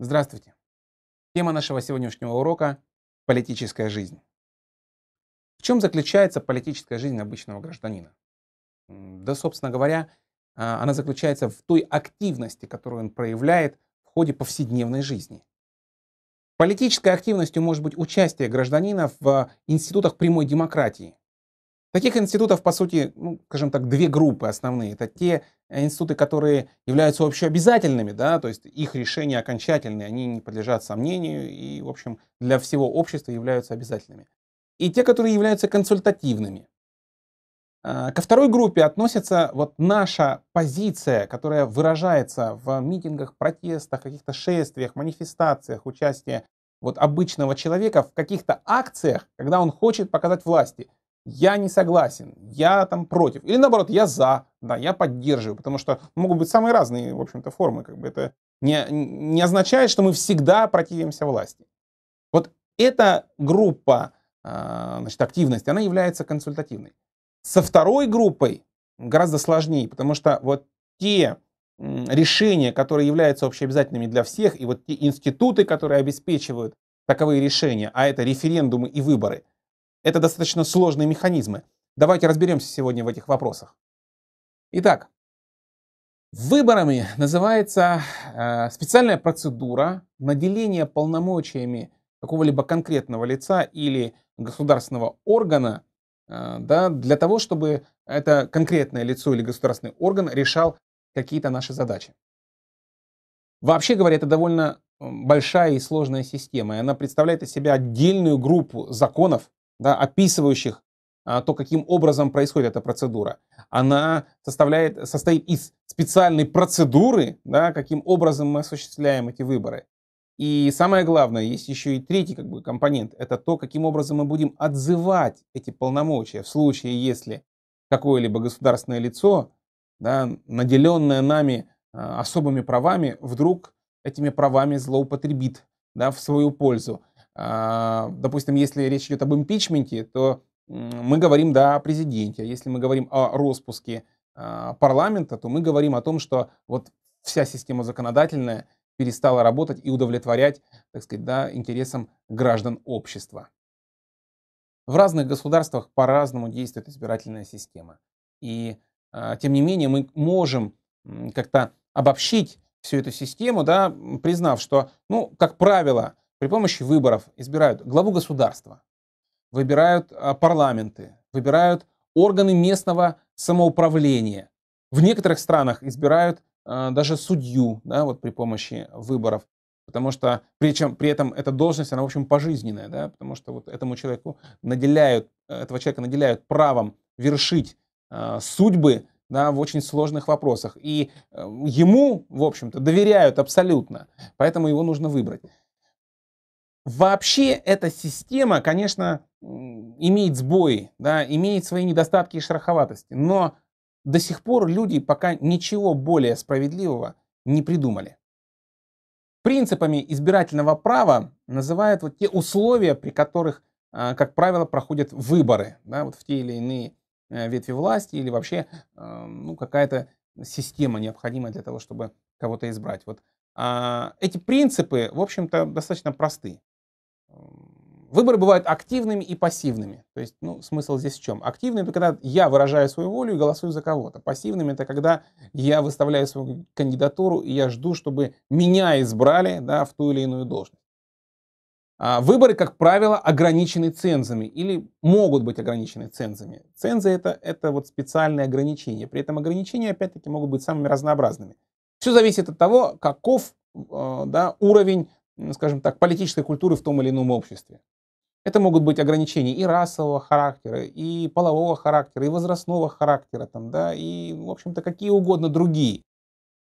Здравствуйте. Тема нашего сегодняшнего урока – политическая жизнь. В чем заключается политическая жизнь обычного гражданина? Да, собственно говоря, а, она заключается в той активности, которую он проявляет в ходе повседневной жизни. Политической активностью может быть участие гражданина в институтах прямой демократии, Таких институтов, по сути, ну, скажем так, две группы основные. Это те э, институты, которые являются общеобязательными, да, то есть их решения окончательные, они не подлежат сомнению и, в общем, для всего общества являются обязательными. И те, которые являются консультативными. А, ко второй группе относится вот наша позиция, которая выражается в митингах, протестах, каких-то шествиях, манифестациях, участие вот обычного человека в каких-то акциях, когда он хочет показать власти – я не согласен, я там против, или наоборот, я за, да, я поддерживаю, потому что могут быть самые разные, в общем-то, формы, как бы это не, не означает, что мы всегда противимся власти. Вот эта группа, а, значит, активности, она является консультативной. Со второй группой гораздо сложнее, потому что вот те решения, которые являются общеобязательными для всех, и вот те институты, которые обеспечивают таковые решения, а это референдумы и выборы – это достаточно сложные механизмы. Давайте разберемся сегодня в этих вопросах. Итак, выборами называется э, специальная процедура наделения полномочиями какого-либо конкретного лица или государственного органа э, да, для того, чтобы это конкретное лицо или государственный орган решал какие-то наши задачи. Вообще говоря, это довольно большая и сложная система, и она представляет из себя отдельную группу законов, да, описывающих а, то, каким образом происходит эта процедура. Она составляет, состоит из специальной процедуры, да, каким образом мы осуществляем эти выборы. И самое главное, есть еще и третий как бы, компонент. Это то, каким образом мы будем отзывать эти полномочия в случае, если какое-либо государственное лицо, да, наделенное нами а, особыми правами, вдруг этими правами злоупотребит да, в свою пользу. А, допустим, если речь идет об импичменте, то мы говорим да, о президенте. А если мы говорим о распуске а, парламента, то мы говорим о том, что вот вся система законодательная перестала работать и удовлетворять, так сказать, да, интересам граждан общества. В разных государствах по-разному действует избирательная система. И а, тем не менее мы можем как-то обобщить всю эту систему, да, признав, что, ну, как правило, при помощи выборов избирают главу государства, выбирают а, парламенты, выбирают органы местного самоуправления. В некоторых странах избирают а, даже судью да, вот при помощи выборов. Потому что, причем при этом эта должность, она, в общем, пожизненная, да, потому что вот этому человеку наделяют, э, этого человека наделяют правом вершить э, судьбы, да, в очень сложных вопросах. И э, ему, в общем-то, доверяют абсолютно, поэтому его нужно выбрать. Вообще эта система, конечно, имеет сбои, да, имеет свои недостатки и шероховатости, но до сих пор люди пока ничего более справедливого не придумали. Принципами избирательного права называют вот те условия, при которых, а, как правило, проходят выборы да, вот в те или иные э, ветви власти или вообще а, ну, какая-то система необходима для того, чтобы кого-то избрать. Вот а, эти принципы, в общем-то, достаточно просты. Выборы бывают активными и пассивными. То есть, ну, смысл здесь в чем? Активные это когда я выражаю свою волю и голосую за кого-то. Пассивными — это когда я выставляю свою кандидатуру и я жду, чтобы меня избрали да, в ту или иную должность. А выборы, как правило, ограничены цензами или могут быть ограничены цензами. Цензы — это, это вот специальные ограничения. При этом ограничения, опять-таки, могут быть самыми разнообразными. Все зависит от того, каков э, да, уровень, скажем так, политической культуры в том или ином обществе. Это могут быть ограничения и расового характера, и полового характера, и возрастного характера, там, да, и, в общем-то, какие угодно другие.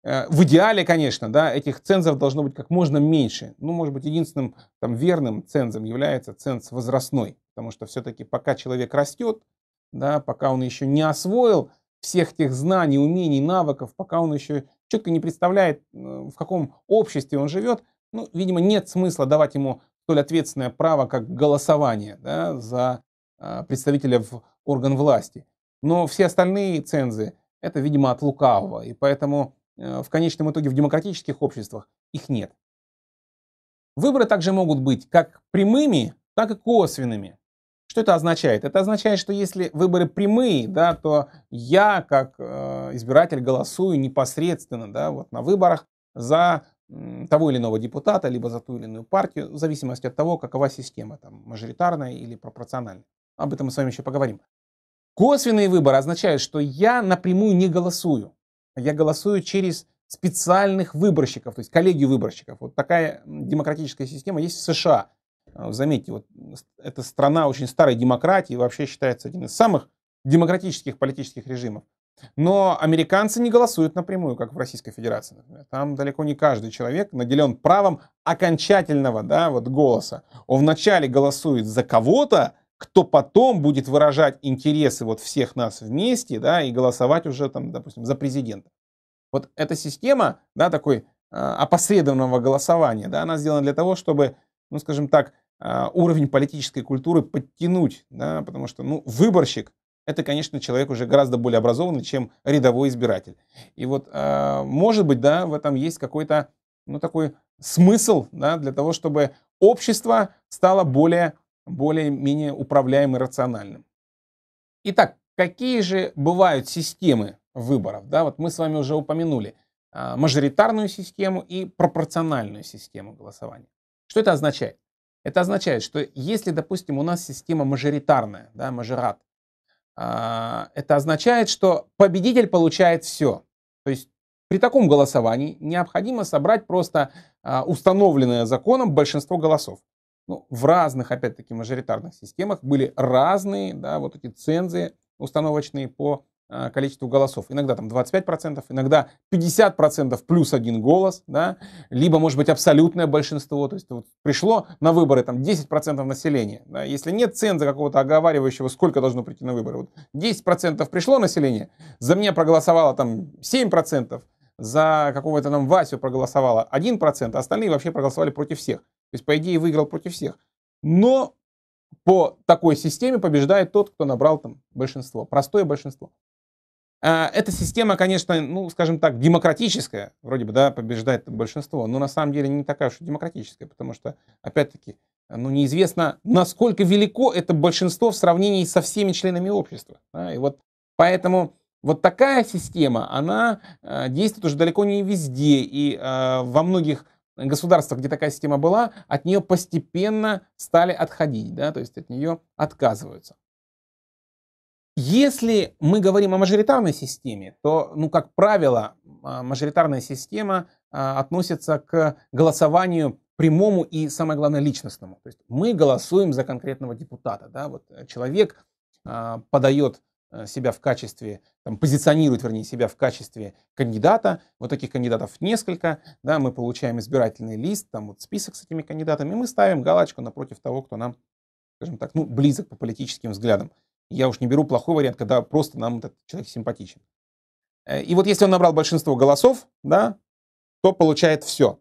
Э, в идеале, конечно, да, этих цензов должно быть как можно меньше. Ну, может быть, единственным там, верным цензом является ценз возрастной, потому что все-таки пока человек растет, да, пока он еще не освоил всех тех знаний, умений, навыков, пока он еще четко не представляет, э, в каком обществе он живет, ну, видимо, нет смысла давать ему столь ответственное право, как голосование да, за а, представителя в орган власти. Но все остальные цензы – это, видимо, от лукавого, и поэтому э, в конечном итоге в демократических обществах их нет. Выборы также могут быть как прямыми, так и косвенными. Что это означает? Это означает, что если выборы прямые, да, то я как э, избиратель голосую непосредственно да, вот на выборах за того или иного депутата, либо за ту или иную партию, в зависимости от того, какова система, там, мажоритарная или пропорциональная. Об этом мы с вами еще поговорим. Косвенные выборы означают, что я напрямую не голосую. Я голосую через специальных выборщиков, то есть коллегию выборщиков. Вот такая демократическая система есть в США. А, заметьте, вот эта страна очень старой демократии, вообще считается одним из самых демократических политических режимов. Но американцы не голосуют напрямую, как в Российской Федерации, например. Там далеко не каждый человек наделен правом окончательного да, вот голоса. Он вначале голосует за кого-то, кто потом будет выражать интересы вот всех нас вместе, да, и голосовать уже там, допустим, за президента. Вот эта система, да, такой э, опосредованного голосования, да, она сделана для того, чтобы, ну, скажем так, э, уровень политической культуры подтянуть, да, потому что, ну, выборщик, это, конечно, человек уже гораздо более образованный, чем рядовой избиратель. И вот, а, может быть, да, в этом есть какой-то, ну, такой смысл, да, для того, чтобы общество стало более, более-менее управляемым и рациональным. Итак, какие же бывают системы выборов? Да, вот мы с вами уже упомянули а, мажоритарную систему и пропорциональную систему голосования. Что это означает? Это означает, что если, допустим, у нас система мажоритарная, да, мажорат, а, это означает, что победитель получает все. То есть при таком голосовании необходимо собрать просто а, установленное законом большинство голосов. Ну, в разных, опять-таки, мажоритарных системах были разные да, вот эти цензы установочные по а, количеству голосов. Иногда там 25%, иногда 50% плюс один голос, да, либо, может быть, абсолютное большинство, то есть вот пришло на выборы там 10% населения. Да, если нет ценза какого-то оговаривающего, сколько должно прийти на выборы, вот 10% пришло население, за меня проголосовало там 7%, за какого-то там Васю проголосовало 1%, а остальные вообще проголосовали против всех. То есть, по идее, выиграл против всех. Но по такой системе побеждает тот, кто набрал там большинство, простое большинство. А, эта система, конечно, ну, скажем так, демократическая, вроде бы, да, побеждает большинство, но на самом деле не такая уж и демократическая, потому что, опять-таки, ну, неизвестно, насколько велико это большинство в сравнении со всеми членами общества. Да? И вот поэтому вот такая система, она э, действует уже далеко не везде, и э, во многих государствах, где такая система была, от нее постепенно стали отходить, да, то есть от нее отказываются. Если мы говорим о мажоритарной системе, то, ну, как правило, а, мажоритарная система а, относится к голосованию прямому и, самое главное, личностному. То есть мы голосуем за конкретного депутата. Да? Вот э, человек а, подает э, себя в качестве, там, позиционирует, вернее, себя в качестве кандидата. Вот таких кандидатов несколько. Да, мы получаем избирательный лист, там вот список с этими кандидатами, и мы ставим галочку напротив того, кто нам, скажем так, ну, близок по политическим взглядам. Я уж не беру плохой вариант, когда просто нам этот человек симпатичен. Э, и вот если он набрал большинство голосов, да, то получает все.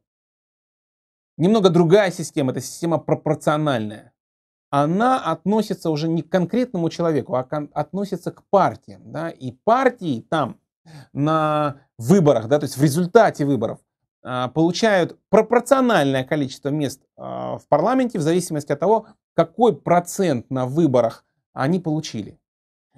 Немного другая система, это система пропорциональная. Она относится уже не к конкретному человеку, а кон- относится к партиям. Да? И партии там на выборах, да, то есть в результате выборов, а, получают пропорциональное количество мест а, в парламенте в зависимости от того, какой процент на выборах они получили.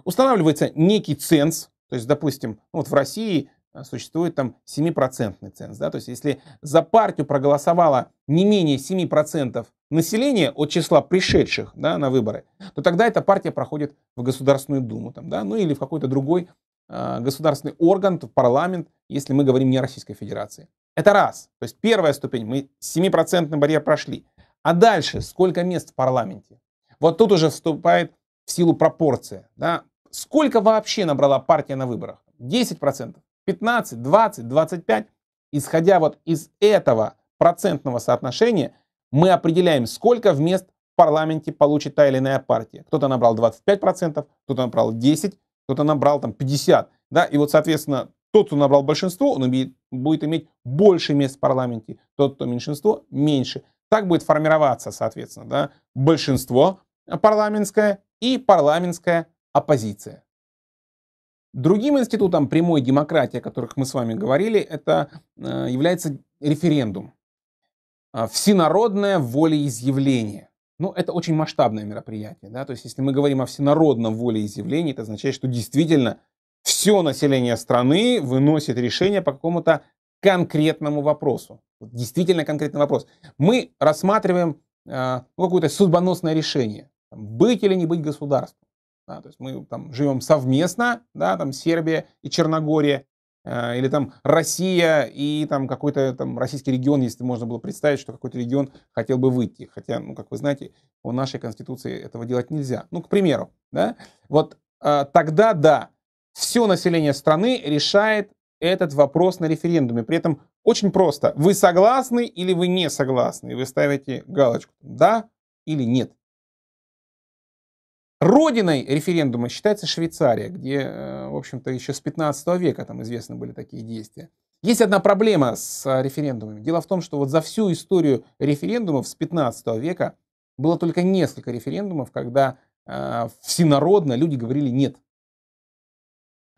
Устанавливается некий ценз, то есть, допустим, ну, вот в России э, существует там 7% ценз. Да? То есть если за партию проголосовало не менее 7% населения от числа пришедших да, на выборы, то тогда эта партия проходит в Государственную Думу, там, да? ну или в какой-то другой э, государственный орган, в парламент, если мы говорим не о Российской Федерации. Это раз. То есть первая ступень, мы 7% барьер прошли. А дальше сколько мест в парламенте? Вот тут уже вступает в силу пропорции. Да? Сколько вообще набрала партия на выборах? 10%, 15, 20, 25. Исходя вот из этого процентного соотношения, мы определяем, сколько в парламенте получит та или иная партия. Кто-то набрал 25%, кто-то набрал 10%, кто-то набрал там 50%. Да? И вот, соответственно, тот, кто набрал большинство, он будет иметь больше мест в парламенте, тот, кто меньшинство, меньше. Так будет формироваться, соответственно, да, большинство парламентское и парламентская оппозиция. Другим институтом прямой демократии, о которых мы с вами говорили, это э, является референдум. А, всенародное волеизъявление. Ну, это очень масштабное мероприятие. Да? То есть, если мы говорим о всенародном волеизъявлении, это означает, что действительно все население страны выносит решение по какому-то конкретному вопросу. действительно конкретный вопрос. Мы рассматриваем э, какое-то судьбоносное решение быть или не быть государством. Да, то есть мы там живем совместно, да, там Сербия и Черногория, э, или там Россия и там какой-то там российский регион, если можно было представить, что какой-то регион хотел бы выйти. Хотя, ну, как вы знаете, по нашей конституции этого делать нельзя. Ну, к примеру, да, вот э, тогда да, все население страны решает этот вопрос на референдуме. При этом очень просто. Вы согласны или вы не согласны? Вы ставите галочку «да» или «нет». Родиной референдума считается Швейцария, где, э, в общем-то, еще с 15 века там известны были такие действия. Есть одна проблема с а, референдумами. Дело в том, что вот за всю историю референдумов с 15 века было только несколько референдумов, когда э, всенародно люди говорили «нет».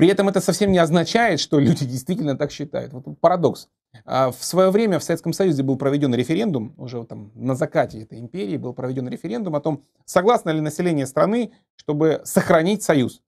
При этом это совсем не означает, что люди действительно так считают. Вот парадокс. А, в свое время в Советском Союзе был проведен референдум, уже там на закате этой империи был проведен референдум о том, согласно ли население страны, чтобы сохранить союз.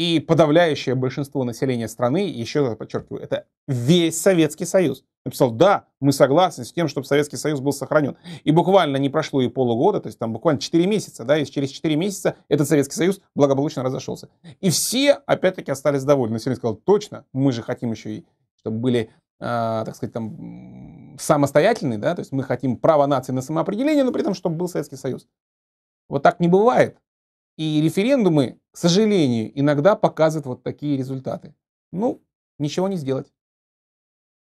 И подавляющее большинство населения страны, еще раз подчеркиваю, это весь Советский Союз. Написал, да, мы согласны с тем, чтобы Советский Союз был сохранен. И буквально не прошло и полугода, то есть там буквально 4 месяца, да, и через 4 месяца этот Советский Союз благополучно разошелся. И все, опять-таки, остались довольны. Население сказал, точно, мы же хотим еще и, чтобы были Э, так сказать, там, самостоятельный, да, то есть мы хотим право нации на самоопределение, но при этом, чтобы был Советский Союз. Вот так не бывает. И референдумы, к сожалению, иногда показывают вот такие результаты. Ну, ничего не сделать.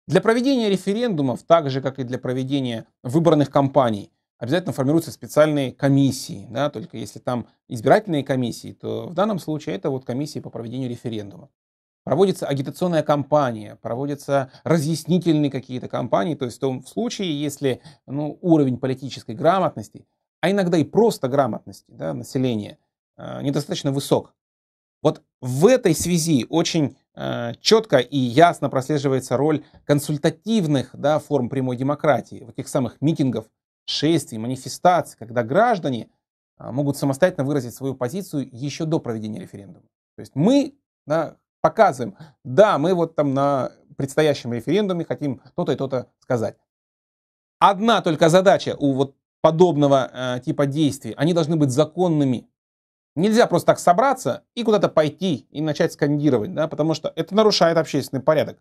Для проведения референдумов, так же как и для проведения выборных кампаний, обязательно формируются специальные комиссии. Да? Только если там избирательные комиссии, то в данном случае это вот комиссии по проведению референдума. Проводится агитационная кампания, проводятся разъяснительные какие-то кампании, то есть в том случае, если ну, уровень политической грамотности, а иногда и просто грамотности да, населения – Э, недостаточно высок. Вот в этой связи очень э, четко и ясно прослеживается роль консультативных да, форм прямой демократии, вот этих самых митингов, шествий, манифестаций, когда граждане а, могут самостоятельно выразить свою позицию еще до проведения референдума. То есть мы да, показываем, да, мы вот там на предстоящем референдуме хотим то-то и то-то сказать. Одна только задача у вот подобного э, типа действий, они должны быть законными, Нельзя просто так собраться и куда-то пойти и начать скандировать, да, потому что это нарушает общественный порядок.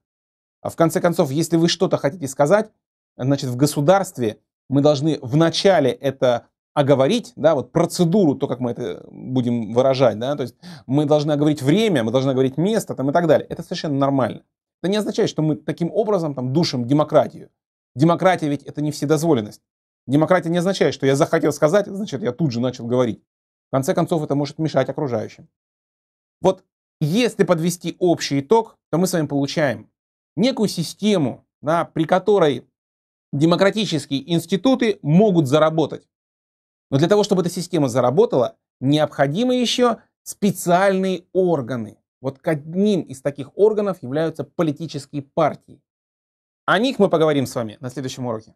А в конце концов, если вы что-то хотите сказать, значит, в государстве мы должны вначале это оговорить, да, вот процедуру, то, как мы это будем выражать, да, то есть мы должны оговорить время, мы должны оговорить место там и так далее. Это совершенно нормально. Это не означает, что мы таким образом там душим демократию. Демократия ведь это не вседозволенность. Демократия не означает, что я захотел сказать, значит, я тут же начал говорить. В конце концов, это может мешать окружающим. Вот если подвести общий итог, то мы с вами получаем некую систему, да, при которой демократические институты могут заработать. Но для того, чтобы эта система заработала, необходимы еще специальные органы. Вот к одним из таких органов являются политические партии. О них мы поговорим с вами на следующем уроке.